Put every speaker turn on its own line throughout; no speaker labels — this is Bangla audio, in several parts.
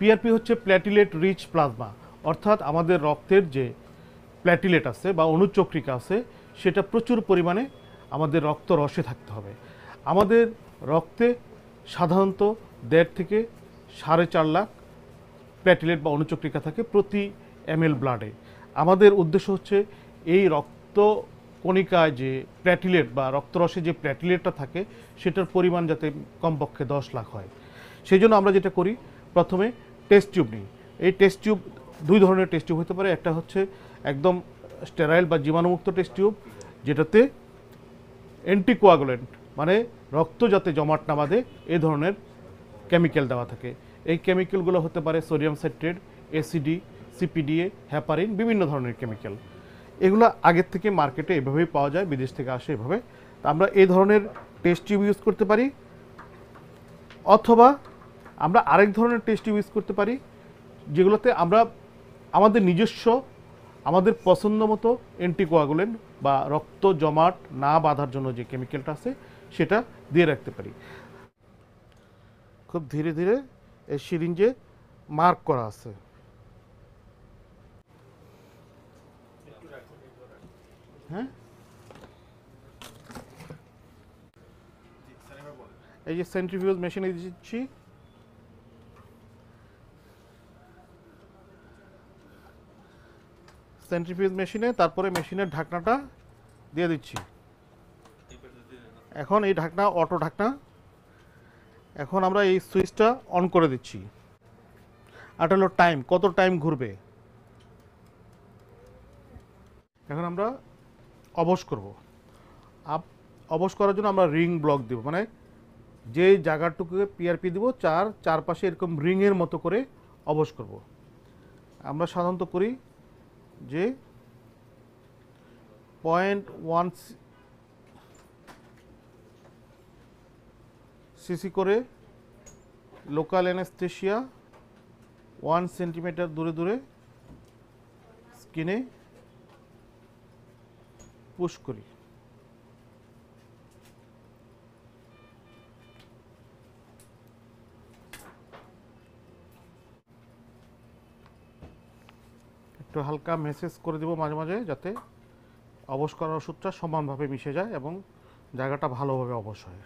পিআরপি হচ্ছে প্ল্যাটিলেট রিচ প্লাজমা অর্থাৎ আমাদের রক্তের যে প্ল্যাটিলেট আছে বা অনুচক্রিকা আছে সেটা প্রচুর পরিমাণে আমাদের রক্ত রসে থাকতে হবে আমাদের রক্তে সাধারণত দেড় থেকে সাড়ে চার লাখ প্ল্যাটিলেট বা অনুচক্রিকা থাকে প্রতি এম ব্লাডে আমাদের উদ্দেশ্য হচ্ছে এই রক্ত কণিকায় যে প্ল্যাটিলেট বা রক্তরসে যে প্ল্যাটিলেটটা থাকে সেটার পরিমাণ যাতে কমপক্ষে দশ লাখ হয় সেই জন্য আমরা যেটা করি প্রথমে টেস্ট টিউব নেই এই টেস্ট টিউব দুই ধরনের টেস্ট টিউব হতে পারে একটা হচ্ছে একদম স্টেরাইল বা জীবাণুমুক্ত টেস্ট টিউব যেটাতে অ্যান্টিকোয়াগুলেন্ট মানে রক্ত যাতে জমাট না বাঁধে এ ধরনের কেমিক্যাল দেওয়া থাকে এই কেমিক্যালগুলো হতে পারে sodium citrate ACD CPDA heparin বিভিন্ন ধরনের কেমিক্যাল এগুলো আগের থেকে মার্কেটে এভাবেই পাওয়া যায় বিদেশ থেকে আসে এভাবে আমরা এই ধরনের টেস্ট টিউব ইউজ করতে পারি অথবা আমরা আরেক ধরনের টেস্ট ইউজ করতে পারি যেগুলোতে আমরা আমাদের নিজস্ব আমাদের পছন্দ মতো অ্যান্টিকোয়াগুলেন্ট বা রক্ত জমাট না বাঁধার জন্য যে কেমিক্যালটা আছে সেটা দিয়ে রাখতে পারি খুব ধীরে ধীরে এই সিরিঞ্জে মার্ক করা আছে হ্যাঁ এই যে সেন্ট্রিফিউজ মেশিনে দিচ্ছি সেন্ট্রিফিউজ মেশিনে তারপরে মেশিনের ঢাকনাটা দিয়ে দিচ্ছি এখন এই ঢাকনা অটো ঢাকনা এখন আমরা এই সুইচটা অন করে দিচ্ছি আটালো টাইম কত টাইম ঘুরবে এখন আমরা অবশ করব আপ অবশ করার জন্য আমরা রিং ব্লক দেব মানে যে জায়গাটুকুকে পিআরপি দেব চার চারপাশে এরকম রিংয়ের মতো করে অবশ করব আমরা সাধারণত করি যে পয়েন্ট ওয়ান সিসি করে লোকাল অ্যানাস্থেশিয়া ওয়ান সেন্টিমিটার দূরে দূরে স্কিনে পুশ করি একটু হালকা মেসেজ করে দেবো মাঝে মাঝে যাতে অবশ করার ওষুধটা সমানভাবে মিশে যায় এবং জায়গাটা ভালোভাবে অবশ হয়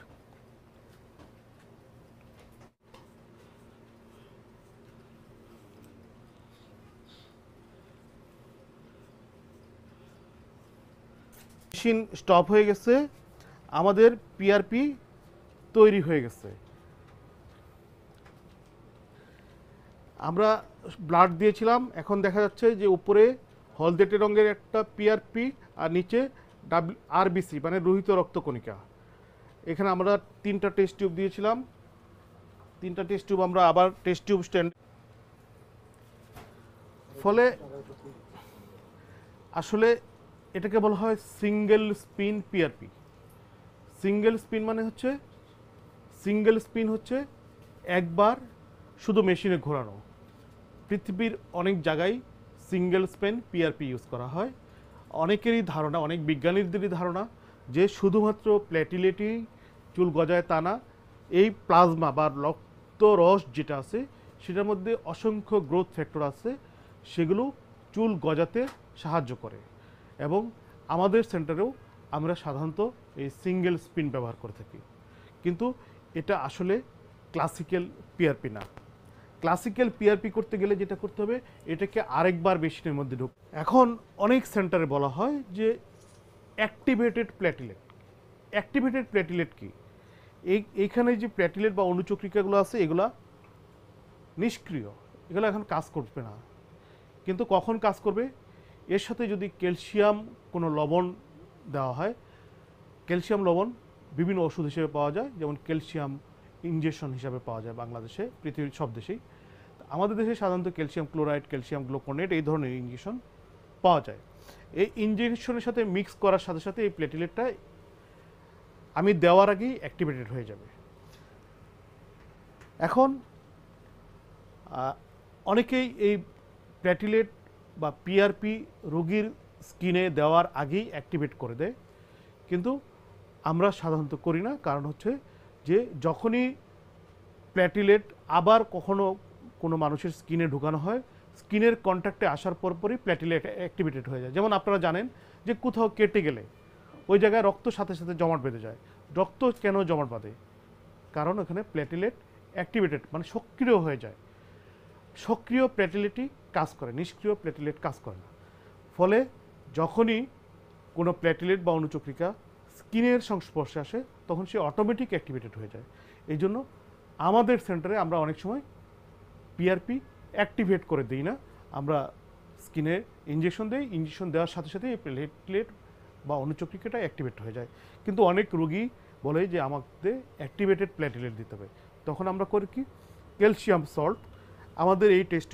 মেশিন স্টপ হয়ে গেছে আমাদের পিআরপি তৈরি হয়ে গেছে আমরা ব্লাড দিয়েছিলাম এখন দেখা যাচ্ছে যে উপরে হলদেটে রঙের একটা পিআরপি আর নিচে ডাব্লিউ আরবিসি মানে রোহিত রক্তকণিকা এখানে আমরা তিনটা টেস্ট টিউব দিয়েছিলাম তিনটা টেস্ট টিউব আমরা আবার টেস্ট টিউব স্ট্যান্ড ফলে আসলে এটাকে বলা হয় single spin PRP single spin মানে হচ্ছে সিঙ্গেল স্পিন হচ্ছে একবার শুধু মেশিনে ঘোরানো পৃথিবীর অনেক জায়গায় সিঙ্গেল স্পেন পিআরপি ইউজ করা হয় অনেকেরই ধারণা অনেক বিজ্ঞানীদেরই ধারণা যে শুধুমাত্র প্ল্যাটিলেটি চুল গজায় তা না এই প্লাজমা বা রক্ত রস যেটা আছে সেটার মধ্যে অসংখ্য গ্রোথ ফ্যাক্টর আছে সেগুলো চুল গজাতে সাহায্য করে এবং আমাদের সেন্টারেও আমরা সাধারণত এই সিঙ্গেল স্পিন ব্যবহার করে থাকি কিন্তু এটা আসলে ক্লাসিক্যাল পিআরপি না ক্লাসিক্যাল পিআরপি করতে গেলে যেটা করতে হবে এটাকে আরেকবার মেশিনের মধ্যে ঢুক এখন অনেক সেন্টারে বলা হয় যে অ্যাক্টিভেটেড প্ল্যাটিলেট অ্যাক্টিভেটেড প্ল্যাটিলেট কি এই এইখানে যে প্ল্যাটিলেট বা অনুচক্রিকাগুলো আছে এগুলা নিষ্ক্রিয় এগুলো এখন কাজ করবে না কিন্তু কখন কাজ করবে এর সাথে যদি ক্যালসিয়াম কোনো লবণ দেওয়া হয় ক্যালসিয়াম লবণ বিভিন্ন ওষুধ হিসেবে পাওয়া যায় যেমন ক্যালসিয়াম ইঞ্জেকশন হিসাবে পাওয়া যায় বাংলাদেশে পৃথিবীর সব দেশেই আমাদের দেশে সাধারণত ক্যালসিয়াম ক্লোরাইড ক্যালসিয়াম গ্লোকোনেট এই ধরনের ইঞ্জেকশন পাওয়া যায় এই ইঞ্জেকশনের সাথে মিক্স করার সাথে সাথে এই প্লেটিলেটটা আমি দেওয়ার আগেই অ্যাক্টিভেটেড হয়ে যাবে এখন অনেকেই এই প্ল্যাটিলেট বা পিআরপি রোগীর স্কিনে দেওয়ার আগেই অ্যাক্টিভেট করে দেয় কিন্তু আমরা সাধারণত করি না কারণ হচ্ছে যে যখনই প্ল্যাটিলেট আবার কখনো কোনো মানুষের স্কিনে ঢুকানো হয় স্কিনের কন্ট্যাক্টে আসার পরপরই প্ল্যাটিলেট অ্যাক্টিভেটেড হয়ে যায় যেমন আপনারা জানেন যে কোথাও কেটে গেলে ওই জায়গায় রক্ত সাথে সাথে জমাট বেঁধে যায় রক্ত কেন জমাট বাঁধে কারণ ওখানে প্ল্যাটিলেট অ্যাক্টিভেটেড মানে সক্রিয় হয়ে যায় সক্রিয় প্ল্যাটিলেটই কাজ করে নিষ্ক্রিয় প্ল্যাটিলেট কাজ করে না ফলে যখনই কোনো প্ল্যাটিলেট বা অনুচক্রিকা স্কিনের সংস্পর্শে আসে তখন সে অটোমেটিক অ্যাক্টিভেটেড হয়ে যায় এই জন্য আমাদের সেন্টারে আমরা অনেক সময় পিআরপি অ্যাক্টিভেট করে দিই না আমরা স্কিনে ইঞ্জেকশন দিই ইঞ্জেকশন দেওয়ার সাথে সাথে এই প্লেটলেট বা অনুচক্রিকাটা অ্যাক্টিভেট হয়ে যায় কিন্তু অনেক রোগী বলে যে আমাদের অ্যাক্টিভেটেড প্লেটলেট দিতে হবে তখন আমরা করি কি ক্যালসিয়াম সল্ট আমাদের এই টেস্ট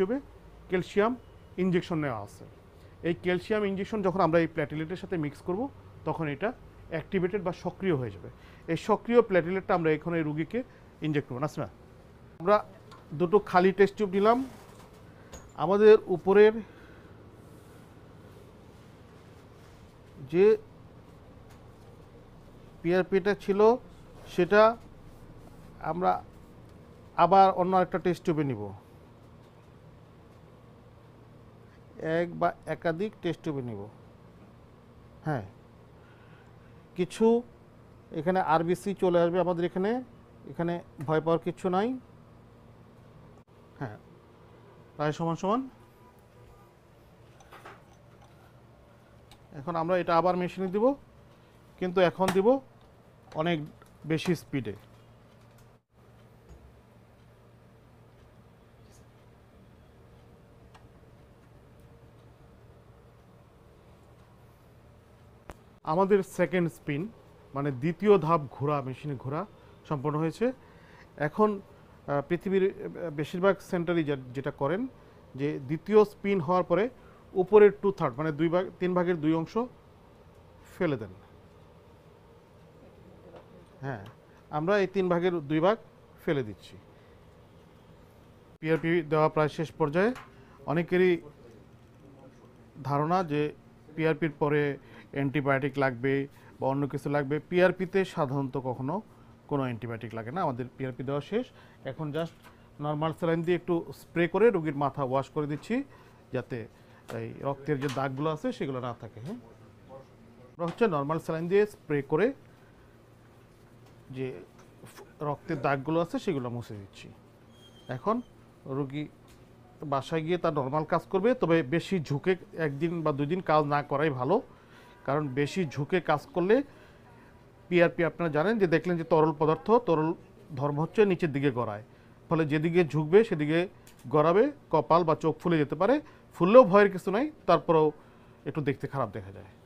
ক্যালসিয়াম ইঞ্জেকশন নেওয়া আছে এই ক্যালসিয়াম ইঞ্জেকশন যখন আমরা এই প্ল্যাটিলেটের সাথে মিক্স করব তখন এটা অ্যাক্টিভেটেড বা সক্রিয় হয়ে যাবে এই সক্রিয় প্ল্যাটিলেটটা আমরা এখানে রুগীকে ইঞ্জেক্ট করবো না আমরা দুটো খালি টেস্ট টিউব নিলাম আমাদের উপরের যে পিআরপিটা ছিল সেটা আমরা আবার অন্য একটা টেস্ট টিউবে নিব এক বা একাধিক টেস্ট টিউবে নিব হ্যাঁ কিছু এখানে আরবিসি চলে আসবে আমাদের এখানে এখানে ভয় পাওয়ার কিছু নাই হ্যাঁ প্রায় সমান সমান এখন আমরা এটা আবার মেশিনে দিব কিন্তু এখন দিব অনেক বেশি স্পিডে আমাদের সেকেন্ড স্পিন মানে দ্বিতীয় ধাপ ঘোরা মেশিনে ঘোরা সম্পন্ন হয়েছে এখন পৃথিবীর বেশিরভাগ সেন্টারই যেটা করেন যে দ্বিতীয় স্পিন হওয়ার পরে উপরের টু থার্ড মানে দুই ভাগ তিন ভাগের দুই অংশ ফেলে দেন হ্যাঁ আমরা এই তিন ভাগের দুই ভাগ ফেলে দিচ্ছি পিআরপি দেওয়া প্রায় শেষ পর্যায়ে অনেকেরই ধারণা যে পিআরপির পরে অ্যান্টিবায়োটিক লাগবে বা অন্য কিছু লাগবে পিআরপিতে সাধারণত কখনো কোনো অ্যান্টিবায়োটিক লাগে না আমাদের পিআরপি দেওয়া শেষ এখন জাস্ট নর্মাল স্যালাইন দিয়ে একটু স্প্রে করে রুগীর মাথা ওয়াশ করে দিচ্ছি যাতে এই রক্তের যে দাগগুলো আছে সেগুলো না থাকে হ্যাঁ হচ্ছে নর্মাল স্যালাইন দিয়ে স্প্রে করে যে রক্তের দাগগুলো আছে সেগুলো মুছে দিচ্ছি এখন রুগী বাসায় গিয়ে তার নর্মাল কাজ করবে তবে বেশি ঝুঁকে একদিন বা দুদিন কাজ না করাই ভালো কারণ বেশি ঝুঁকে কাজ করলে পিআরপি আপনারা জানেন যে দেখলেন যে তরল পদার্থ তরল ধর্ম হচ্ছে নিচের দিকে গড়ায় ফলে যেদিকে ঝুঁকবে সেদিকে গড়াবে কপাল বা চোখ ফুলে যেতে পারে ফুললেও ভয়ের কিছু নাই তারপরেও একটু দেখতে খারাপ দেখা যায়